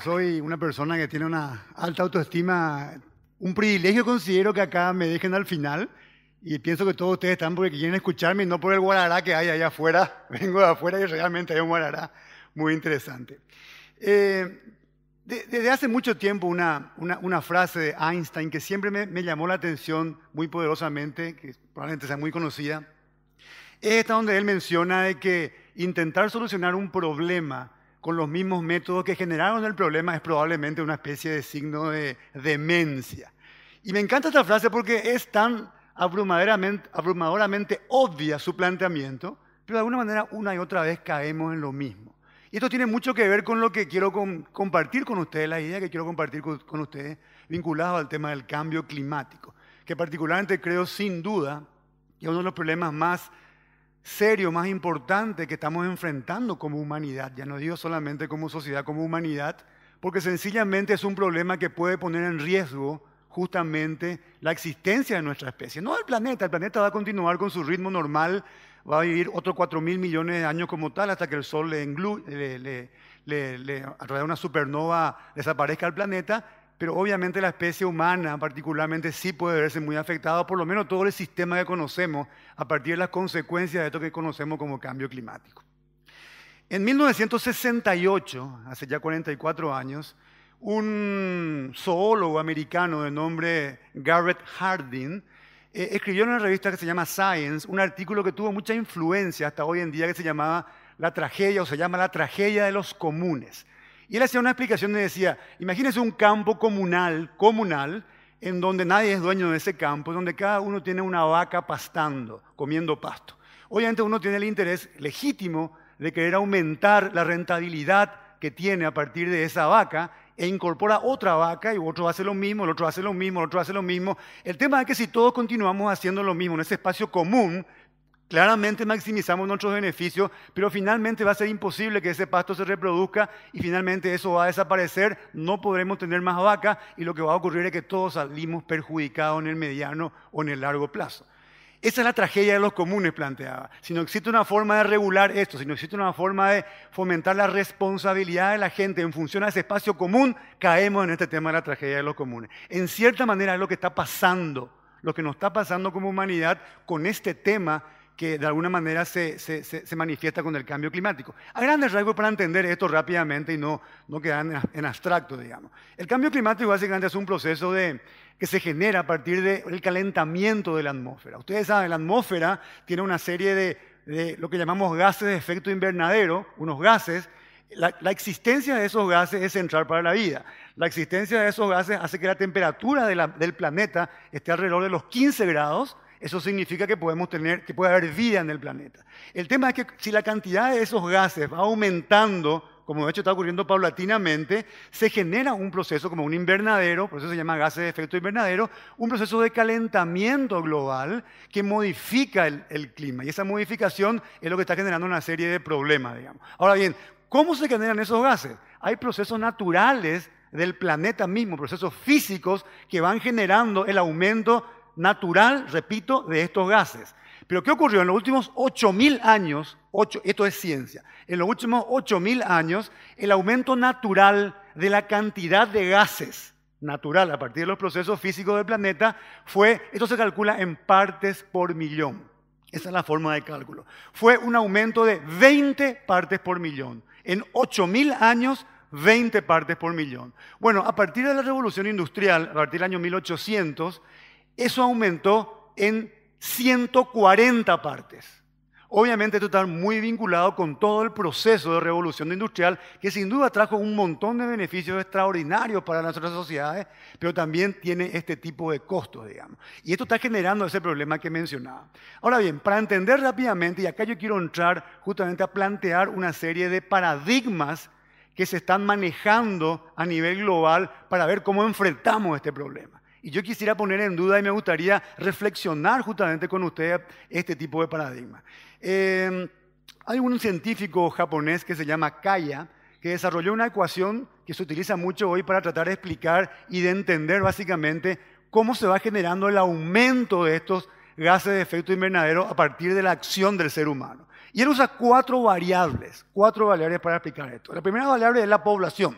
soy una persona que tiene una alta autoestima. Un privilegio considero que acá me dejen al final. Y pienso que todos ustedes están porque quieren escucharme y no por el guarará que hay allá afuera. Vengo de afuera y realmente hay un guarará muy interesante. Eh, desde hace mucho tiempo una, frase de Einstein que siempre me, llamó la atención muy poderosamente, que probablemente sea muy conocida, es esta donde él menciona de que intentar solucionar un problema con los mismos métodos que generaron el problema es probablemente una especie de signo de demencia. Y me encanta esta frase porque es tan abrumadoramente, obvia su planteamiento, pero de alguna manera una y otra vez caemos en lo mismo. Y esto tiene mucho que ver con lo que quiero compartir con ustedes, la idea que quiero compartir con, ustedes vinculado al tema del cambio climático, que particularmente creo sin duda que es uno de los problemas más serio, más importante que estamos enfrentando como humanidad. Ya no digo solamente como sociedad, como humanidad, porque sencillamente es un problema que puede poner en riesgo justamente la existencia de nuestra especie. No el planeta, el planeta va a continuar con su ritmo normal, va a vivir otros 4 mil millones de años como tal hasta que el Sol le, le, le a través de una supernova desaparezca el planeta pero obviamente la especie humana particularmente sí puede verse muy afectada, por lo menos todo el sistema que conocemos, a partir de las consecuencias de esto que conocemos como cambio climático. En 1968, hace ya 44 años, un zoólogo americano de nombre Garrett Hardin eh, escribió en una revista que se llama Science un artículo que tuvo mucha influencia hasta hoy en día que se llamaba La tragedia o se llama La tragedia de los comunes. Y él hacía una explicación y decía, imagínense un campo comunal, comunal, en donde nadie es dueño de ese campo, donde cada uno tiene una vaca pastando, comiendo pasto. Obviamente uno tiene el interés legítimo de querer aumentar la rentabilidad que tiene a partir de esa vaca e incorpora otra vaca y otro hace lo mismo, el otro hace lo mismo, el otro hace lo mismo. El tema es que si todos continuamos haciendo lo mismo en ese espacio común, Claramente maximizamos nuestros beneficios, pero finalmente va a ser imposible que ese pasto se reproduzca y finalmente eso va a desaparecer, no podremos tener más vacas y lo que va a ocurrir es que todos salimos perjudicados en el mediano o en el largo plazo. Esa es la tragedia de los comunes planteada. Si no existe una forma de regular esto, si no existe una forma de fomentar la responsabilidad de la gente en función a ese espacio común, caemos en este tema de la tragedia de los comunes. En cierta manera es lo que está pasando, lo que nos está pasando como humanidad con este tema que de alguna manera se, manifiesta con el cambio climático. A grandes rasgos para entender esto rápidamente y no, no quedar en, abstracto, digamos. El cambio climático básicamente es un proceso que se genera a partir del calentamiento de la atmósfera. Ustedes saben, la atmósfera tiene una serie de, lo que llamamos gases de efecto invernadero, unos gases. La, existencia de esos gases es central para la vida. La existencia de esos gases hace que la temperatura del planeta esté alrededor de los 15 grados, eso significa que podemos que puede haber vida en el planeta. El tema es que si la cantidad de esos gases va aumentando, como de hecho está ocurriendo paulatinamente, se genera un proceso como un invernadero, por eso se llama gases de efecto invernadero, un proceso de calentamiento global que modifica el, el clima. Y esa modificación es lo que está generando una serie de problemas, digamos. Ahora bien, ¿cómo se generan esos gases? Hay procesos naturales del planeta mismo, procesos físicos que van generando el aumento natural, repito, de estos gases. Pero ¿qué ocurrió? En los últimos 8.000 años, esto es ciencia, en los últimos 8.000 años, el aumento natural de la cantidad de gases natural a partir de los procesos físicos del planeta fue, esto se calcula en partes por millón. Esa es la forma de cálculo. Fue un aumento de 20 partes por millón. En 8.000 años, 20 partes por millón. Bueno, a partir de la revolución industrial, a partir del año 1800, eso aumentó en 140 partes. Obviamente esto está muy vinculado con todo el proceso de revolución industrial que sin duda trajo un montón de beneficios extraordinarios para nuestras sociedades, pero también tiene este tipo de costos, digamos. Y esto está generando ese problema que mencionaba. Ahora bien, para entender rápidamente, y acá yo quiero entrar justamente a plantear una serie de paradigmas que se están manejando a nivel global para ver cómo enfrentamos este problema. Y yo quisiera poner en duda y me gustaría reflexionar justamente con ustedes este tipo de paradigma. Em, hay un científico japonés que se llama Kaya, que desarrolló una ecuación que se utiliza mucho hoy para tratar de explicar y de entender básicamente cómo se va generando el aumento de estos gases de efecto invernadero a partir de la acción del ser humano. Y él usa cuatro variables, cuatro variables para explicar esto. La primera variable es la población.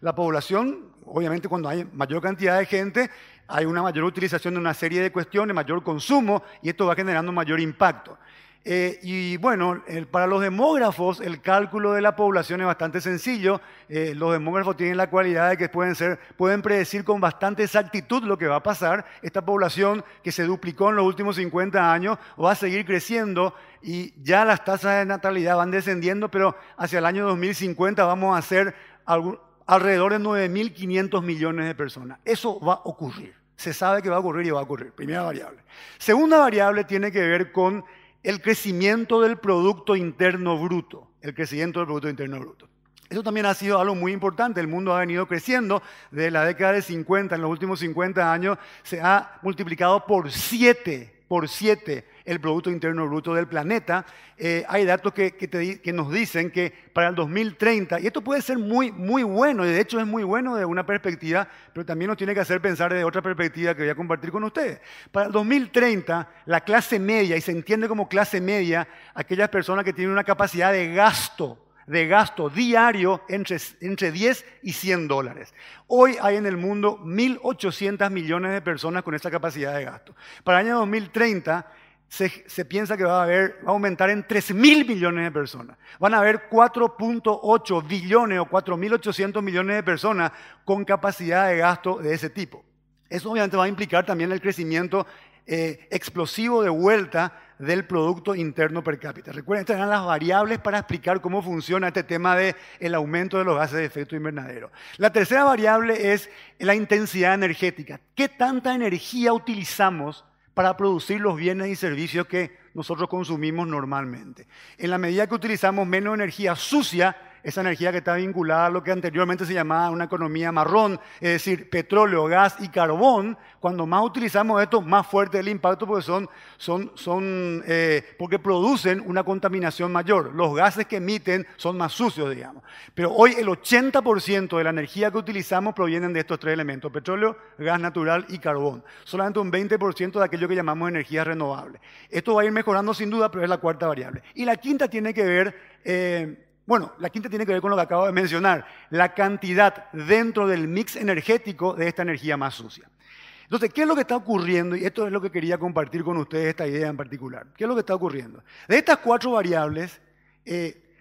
La población obviamente cuando hay mayor cantidad de gente, hay una mayor utilización de una serie de cuestiones, mayor consumo, y esto va generando mayor impacto. Eh, y bueno, para los demógrafos el cálculo de la población es bastante sencillo. Eh, los demógrafos tienen la cualidad de que pueden, ser, pueden predecir con bastante exactitud lo que va a pasar. Esta población que se duplicó en los últimos 50 años va a seguir creciendo y ya las tasas de natalidad van descendiendo, pero hacia el año 2050 vamos a ser alrededor de 9.500 millones de personas. Eso va a ocurrir. Se sabe que va a ocurrir y va a ocurrir. Primera variable. Segunda variable tiene que ver con el crecimiento del Producto Interno Bruto. El crecimiento del Producto Interno Bruto. Eso también ha sido algo muy importante. El mundo ha venido creciendo desde la década de 50. En los últimos 50 años se ha multiplicado por 7, por 7 el Producto Interno Bruto del planeta, eh, hay datos que, nos dicen que para el 2030, y esto puede ser muy, muy bueno, y de hecho es muy bueno de una perspectiva, pero también nos tiene que hacer pensar de otra perspectiva que voy a compartir con ustedes. Para el 2030, la clase media, y se entiende como clase media, aquellas personas que tienen una capacidad de gasto de gasto diario entre, entre 10 y 100 dólares. Hoy hay en el mundo 1.800 millones de personas con esa capacidad de gasto. Para el año 2030, se, piensa que va a, aumentar en 3 mil millones de personas. Van a haber 4.8 billones o 4.800 millones de personas con capacidad de gasto de ese tipo. Eso obviamente va a implicar también el crecimiento eh, explosivo de vuelta del Producto Interno Per cápita. Recuerden, estas eran las variables para explicar cómo funciona este tema del aumento de los gases de efecto invernadero. La tercera variable es la intensidad energética. ¿Qué tanta energía utilizamos para producir los bienes y servicios que nosotros consumimos normalmente. En la medida que utilizamos menos energía sucia, esa energía que está vinculada a lo que anteriormente se llamaba una economía marrón, es decir, petróleo, gas y carbón, cuando más utilizamos esto, más fuerte el impacto porque, son, son, son, eh, porque producen una contaminación mayor. Los gases que emiten son más sucios, digamos. Pero hoy el 80% de la energía que utilizamos provienen de estos tres elementos, petróleo, gas natural y carbón. Solamente un 20% de aquello que llamamos energía renovable. Esto va a ir mejorando sin duda, pero es la cuarta variable. Y la quinta tiene que ver... Eh, bueno, la quinta tiene que ver con lo que acabo de mencionar, la cantidad dentro del mix energético de esta energía más sucia. Entonces, ¿qué es lo que está ocurriendo? Y esto es lo que quería compartir con ustedes, esta idea en particular. ¿Qué es lo que está ocurriendo? De estas cuatro variables, eh,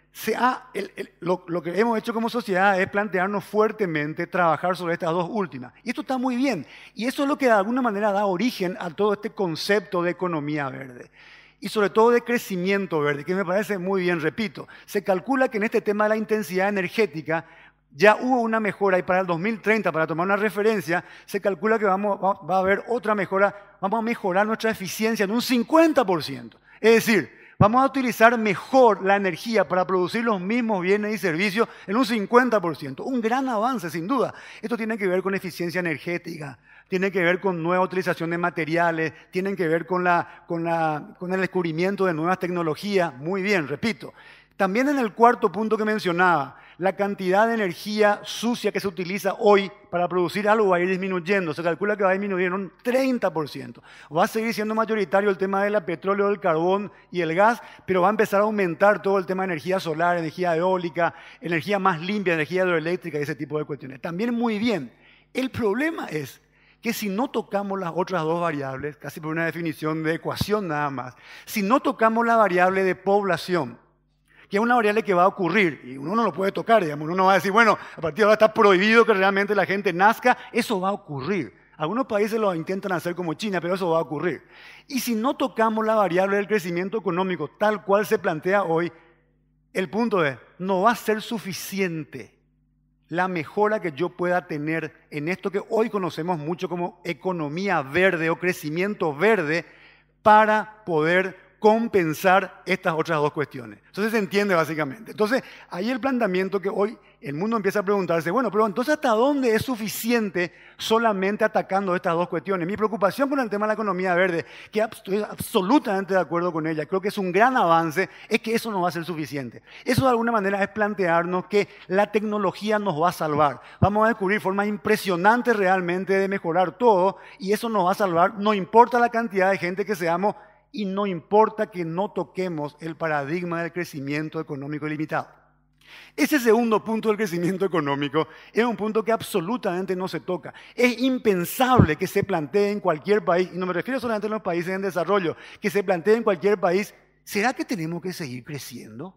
lo, que hemos hecho como sociedad es plantearnos fuertemente trabajar sobre estas dos últimas. Y esto está muy bien. Y eso es lo que de alguna manera da origen a todo este concepto de economía verde y sobre todo de crecimiento verde, que me parece muy bien, repito. Se calcula que en este tema de la intensidad energética ya hubo una mejora y para el 2030, para tomar una referencia, se calcula que va a haber otra mejora, vamos a mejorar nuestra eficiencia en un 50%. Es decir, vamos a utilizar mejor la energía para producir los mismos bienes y servicios en un 50%. Un gran avance, sin duda. Esto tiene que ver con eficiencia energética, tiene que ver con nueva utilización de materiales, tienen que ver con, con el descubrimiento de nuevas tecnologías. Muy bien, repito. También en el cuarto punto que mencionaba, la cantidad de energía sucia que se utiliza hoy para producir algo va a ir disminuyendo. Se calcula que va a disminuir un 30%. Va a seguir siendo mayoritario el tema del petróleo, el carbón y el gas, pero va a empezar a aumentar todo el tema de energía solar, energía eólica, energía más limpia, energía hidroeléctrica y ese tipo de cuestiones. También muy bien. El problema es que si no tocamos las otras dos variables, casi por una definición de ecuación nada más, si no tocamos la variable de población, que es una variable que va a ocurrir y uno no lo puede tocar, digamos, uno no va a decir, bueno, a partir de ahora está prohibido que realmente la gente nazca, eso va a ocurrir. Algunos países lo intentan hacer como China, pero eso va a ocurrir. Y si no tocamos la variable del crecimiento económico tal cual se plantea hoy, el punto es, no va a ser suficiente la mejora que yo pueda tener en esto que hoy conocemos mucho como economía verde o crecimiento verde para poder compensar estas otras dos cuestiones. Entonces se entiende básicamente. Entonces, ahí el planteamiento que hoy el mundo empieza a preguntarse, bueno, pero entonces ¿hasta dónde es suficiente solamente atacando estas dos cuestiones? Mi preocupación con el tema de la economía verde, que estoy absolutamente de acuerdo con ella, creo que es un gran avance, es que eso no va a ser suficiente. Eso de alguna manera es plantearnos que la tecnología nos va a salvar. Vamos a descubrir formas impresionantes realmente de mejorar todo y eso nos va a salvar, no importa la cantidad de gente que seamos y no importa que no toquemos el paradigma del crecimiento económico limitado. Ese segundo punto del crecimiento económico es un punto que absolutamente no se toca. Es impensable que se plantee en cualquier país, y no me refiero solamente a los países en desarrollo, que se plantee en cualquier país, ¿será que tenemos que seguir creciendo?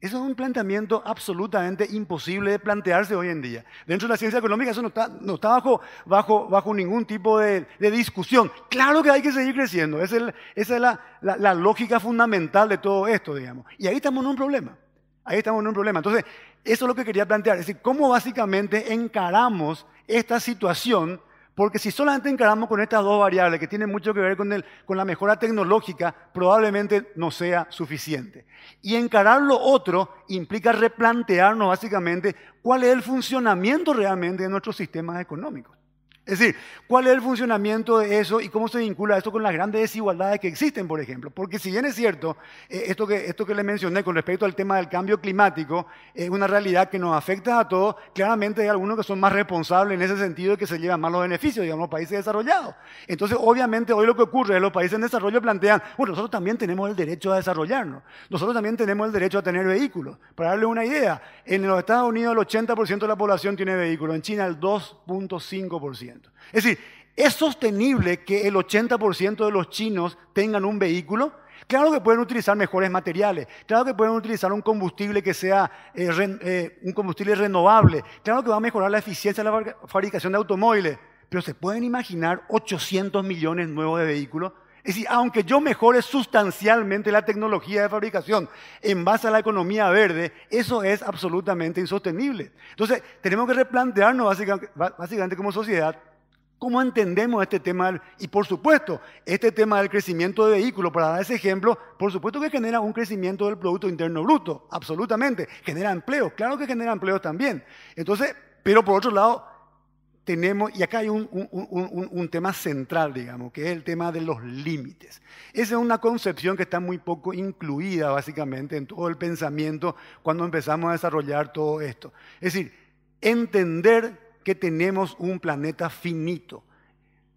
Eso es un planteamiento absolutamente imposible de plantearse hoy en día. Dentro de la ciencia económica eso no está, bajo, ningún tipo de, discusión. Claro que hay que seguir creciendo. Esa es, la, la lógica fundamental de todo esto, digamos. Y ahí estamos en un problema. Ahí estamos en un problema. Entonces, eso es lo que quería plantear. Es decir, cómo básicamente encaramos esta situación, porque si solamente encaramos con estas dos variables que tienen mucho que ver con, con la mejora tecnológica, probablemente no sea suficiente. Y encarar lo otro implica replantearnos básicamente cuál es el funcionamiento realmente de nuestros sistemas económicos. Es decir, ¿cuál es el funcionamiento de eso y cómo se vincula esto con las grandes desigualdades que existen, por ejemplo? Porque si bien es cierto, eh, esto, que, esto que le mencioné con respecto al tema del cambio climático es una realidad que nos afecta a todos, claramente hay algunos que son más responsables en ese sentido y que se llevan más los beneficios, digamos, los países desarrollados. Entonces, obviamente, hoy lo que ocurre es que los países en desarrollo plantean, bueno, nosotros también tenemos el derecho a desarrollarnos, nosotros también tenemos el derecho a tener vehículos. Para darle una idea, en los Estados Unidos el 80% de la población tiene vehículos, en China el 2.5%. Es decir, ¿es sostenible que el 80% de los chinos tengan un vehículo? Claro que pueden utilizar mejores materiales, claro que pueden utilizar un combustible que sea eh, eh, un combustible renovable, claro que va a mejorar la eficiencia de la fabricación de automóviles, pero se pueden imaginar 800 millones nuevos de vehículos. Es decir, aunque yo mejore sustancialmente la tecnología de fabricación en base a la economía verde, eso es absolutamente insostenible. Entonces, tenemos que replantearnos básicamente como sociedad ¿Cómo entendemos este tema? Y por supuesto, este tema del crecimiento de vehículos, para dar ese ejemplo, por supuesto que genera un crecimiento del Producto Interno Bruto, absolutamente. Genera empleo, claro que genera empleo también. Entonces, pero por otro lado, tenemos, y acá hay un, un tema central, digamos, que es el tema de los límites. Esa es una concepción que está muy poco incluida, básicamente, en todo el pensamiento cuando empezamos a desarrollar todo esto. Es decir, entender que tenemos un planeta finito.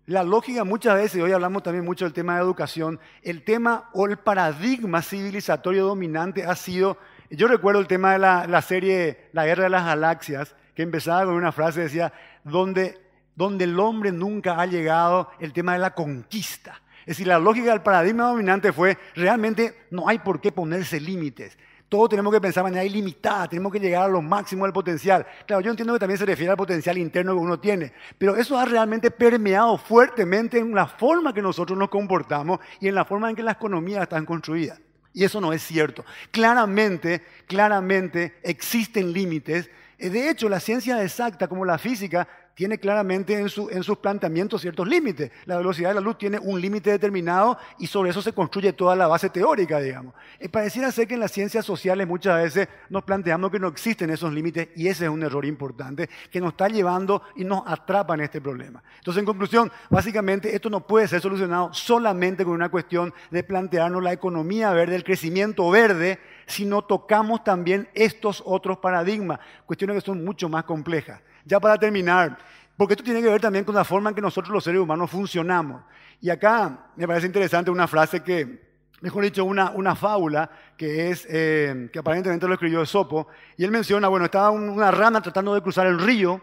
La lógica muchas veces, y hoy hablamos también mucho del tema de educación, el tema o el paradigma civilizatorio dominante ha sido, yo recuerdo el tema de la, serie La Guerra de las Galaxias, que empezaba con una frase, decía, donde, donde el hombre nunca ha llegado, el tema de la conquista. Es decir, la lógica del paradigma dominante fue, realmente no hay por qué ponerse límites. Todos tenemos que pensar de manera ilimitada, tenemos que llegar a lo máximo del potencial. Claro, yo entiendo que también se refiere al potencial interno que uno tiene, pero eso ha realmente permeado fuertemente en la forma que nosotros nos comportamos y en la forma en que las economías están construidas. Y eso no es cierto. Claramente, claramente existen límites. Eh, de hecho, la ciencia exacta como la física tiene claramente en, sus planteamientos ciertos límites. La velocidad de la luz tiene un límite determinado y sobre eso se construye toda la base teórica, digamos. Y eh, pareciera ser que en las ciencias sociales muchas veces nos planteamos que no existen esos límites y ese es un error importante que nos está llevando y nos atrapa en este problema. Entonces, en conclusión, básicamente esto no puede ser solucionado solamente con una cuestión de plantearnos la economía verde, el crecimiento verde, sino tocamos también estos otros paradigmas, cuestiones que son mucho más complejas. Ya para terminar, porque esto tiene que ver también con la forma en que nosotros los seres humanos funcionamos. Y acá me parece interesante una frase que, mejor dicho, una, fábula que es, eh, que aparentemente lo escribió Sopo, y él menciona, bueno, estaba una rana tratando de cruzar el río,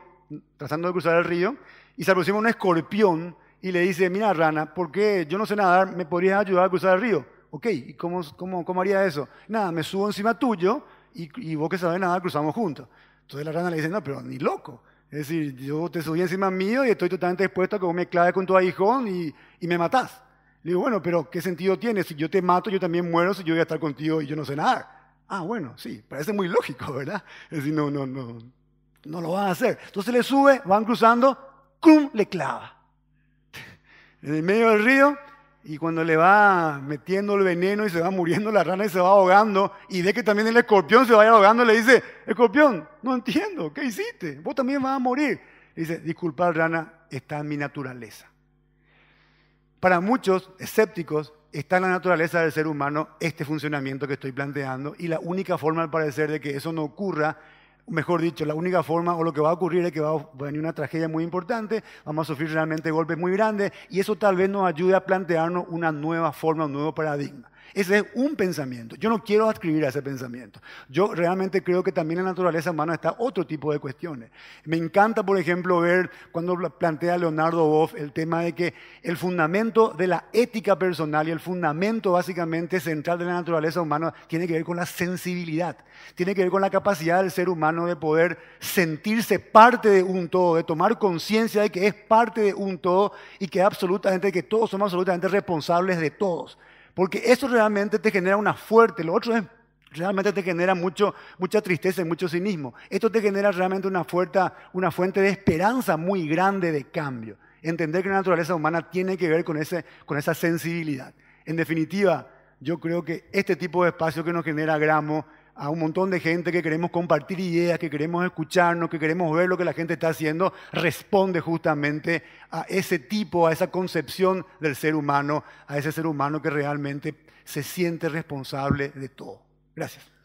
tratando de cruzar el río, y se aproxima un escorpión y le dice, mira rana, ¿por qué yo no sé nadar? ¿Me podrías ayudar a cruzar el río? Ok, ¿y cómo, cómo, haría eso? Nada, me subo encima tuyo y, y vos que sabes nadar cruzamos juntos. Entonces la rana le dice, no, pero ni loco. Es decir, yo te subí encima mío y estoy totalmente dispuesto a que me claves con tu aguijón y, y, me matás. Le digo, bueno, pero ¿qué sentido tiene? Si yo te mato, yo también muero, si yo voy a estar contigo y yo no sé nada. Ah, bueno, sí, parece muy lógico, ¿verdad? Es decir, no, no, no, no lo van a hacer. Entonces le sube, van cruzando, ¡cum! le clava. En el medio del río, y cuando le va metiendo el veneno y se va muriendo la rana y se va ahogando, y ve que también el escorpión se va ahogando, le dice, escorpión, no entiendo, ¿qué hiciste? Vos también vas a morir. dice, disculpad rana, está en mi naturaleza. Para muchos escépticos está en la naturaleza del ser humano este funcionamiento que estoy planteando y la única forma al parecer de que eso no ocurra mejor dicho, la única forma o lo que va a ocurrir es que va a venir una tragedia muy importante, vamos a sufrir realmente golpes muy grandes y eso tal vez nos ayude a plantearnos una nueva forma, un nuevo paradigma. Ese es un pensamiento. Yo no quiero adscribir a ese pensamiento. Yo realmente creo que también en la naturaleza humana está otro tipo de cuestiones. Me encanta, por ejemplo, ver cuando plantea Leonardo Boff el tema de que el fundamento de la ética personal y el fundamento básicamente central de la naturaleza humana tiene que ver con la sensibilidad, tiene que ver con la capacidad del ser humano de poder sentirse parte de un todo, de tomar conciencia de que es parte de un todo y que absolutamente, que todos somos absolutamente responsables de todos. Porque eso realmente te genera una fuerte, lo otro es, realmente te genera mucha tristeza y mucho cinismo. Esto te genera realmente una, fuerte, una fuente de esperanza muy grande de cambio. Entender que la naturaleza humana tiene que ver con, con esa sensibilidad. En definitiva, yo creo que este tipo de espacio que nos genera Gramo a un montón de gente que queremos compartir ideas, que queremos escucharnos, que queremos ver lo que la gente está haciendo, responde justamente a ese tipo, a esa concepción del ser humano, a ese ser humano que realmente se siente responsable de todo. Gracias.